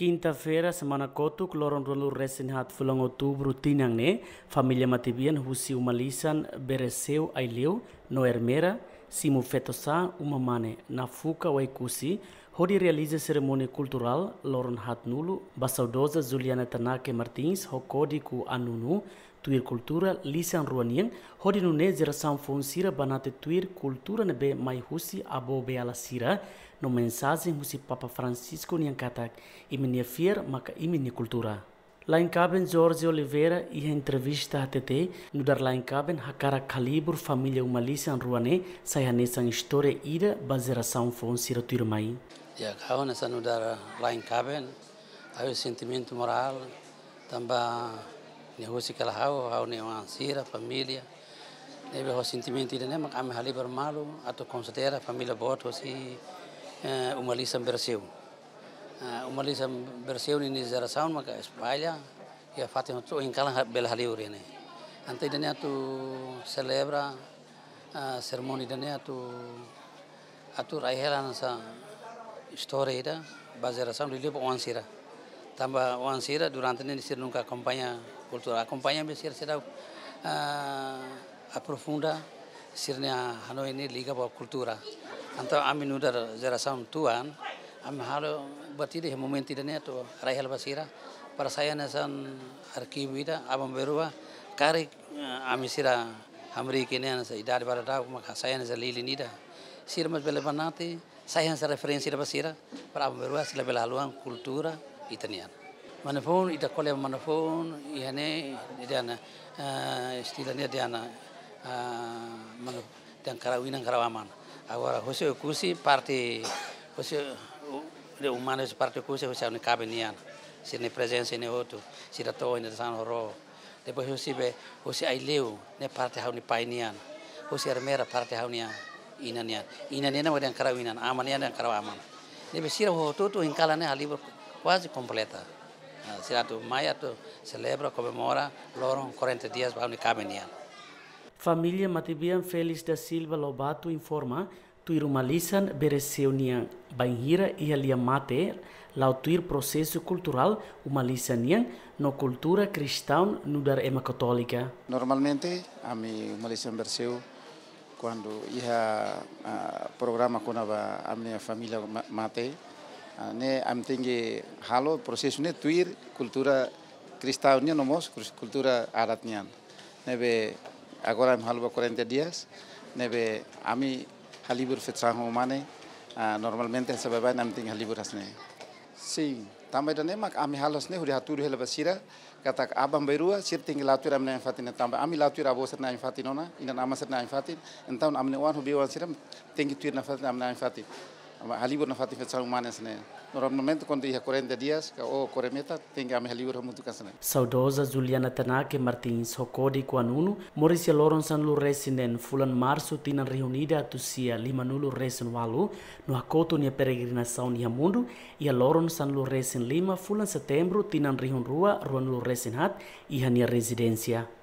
kinta fera semana kotuk loron ruanluru resen hat fulangotubru tinang ni familia mativian husiumalisan bereseu aileu noermera Simufetosa Umamane, na Fuca Waikusi, hodi realiza cerimônia cultural Loron nulu Bassaudosa Juliana Tanake Martins, ku Anunu, Tuir Cultura Lisan Ruanien, onde nune fon fonsira banate Tuir Cultura nebe mai husi abo beala sira, no mensagem husi Papa Francisco nian katak, imenia fier maka imenia cultura. Lá em Caben, Jorge Oliveira e a entrevista a TT, no dar lá em Caben, a cara calibro, família Umalisa, Ruané, sai a nessa história ida, baseração Fonsira Turmai. E a cava nessa no dar lá em Caben, há o sentimento moral, também negócio que ela há, há o neoansira, família, nebe o sentimento ida, né, mas a minha calibro malo, a tu considera família boa, tu se assim, eh, Umalisa Brasil. Ah, umalisa berseun ini zara saun maka España ya fatih tu ingkalan bel haliur ini ante ini tu celebra ah, sermoni ini tu atu aihelan sa story da bazar saun lilip wansira tambah wansira durante ini sir nunca kultura, kompanya bersir besir sira ah, aprofunda sirnya Hanoi ini liga bawa kultura antara amin udar zara saun tuan amharo batide he momenti dene to rahel basira para saya nesan arkibu ida abam berua kari ya, amisira hamri kene ana sa idari para dawu maka saya nesa lili nida sir mas bele banati saya nesa referensi da basira para abam berua sila bela haluan kultura itanian manafon ida kole manafon iane eh, idana istilahnya eh, diana manafon dan karawinan karawaman agora hose kusi parti hose de umane se parte kuse ho sawni nian sine presence ne hotu sira to ne san horo de bo sibe ho si ai leu ne parte hau ni pai nian ho si armera parte hau nian ina nian ina nian wa den kara winan aman den aman ne be sira ho to to hinkala ne halibro quasi completa ah, sira to maya to celebra comemora loro 40 dias hau ni nian Familia Matibian Félix da Silva Lobato informa tuir uma lição bereceu nia banhira e alia mater, lau tuir processo cultural uma lição no cultura cristã no dar ema católica. Normalmente, a mim uma lição bereceu quando ia a programa com a minha família mate, a ah, né, am que halo processo né tuir cultura cristã nia nomos, cultura arat nian, Nebe agora am halo 40 dias, a mim halibur fitrah mane ah, normalmente se nam namting halibur hasne si tambah dane mak ami halos ne di haturu hela basira katak abam berua sir tinggi latur amne fatin tambah ami latur abo serna fatin ona ina nama serna fatin entahun amne wan hubi wan siram tinggi tuir na fatin amne fatin halibur na fatin fetsau manes ne. Normalmente quando ia 40 dias, ou 40 meta, tem que amear livro muito cansado. Saudosa Juliana Tanake Martins, Rocode Quanuno, Maurícia Lorenson Luresinen, Fulan Março, Tinan Reunida, Tucia, Limanulo Resen Walu, no Acoto Nia Peregrinação Nia Mundo, e a lu Luresen Lima, Fulan Setembro, Tinan Rion Rua, Ruan Luresen Hat, iha a Nia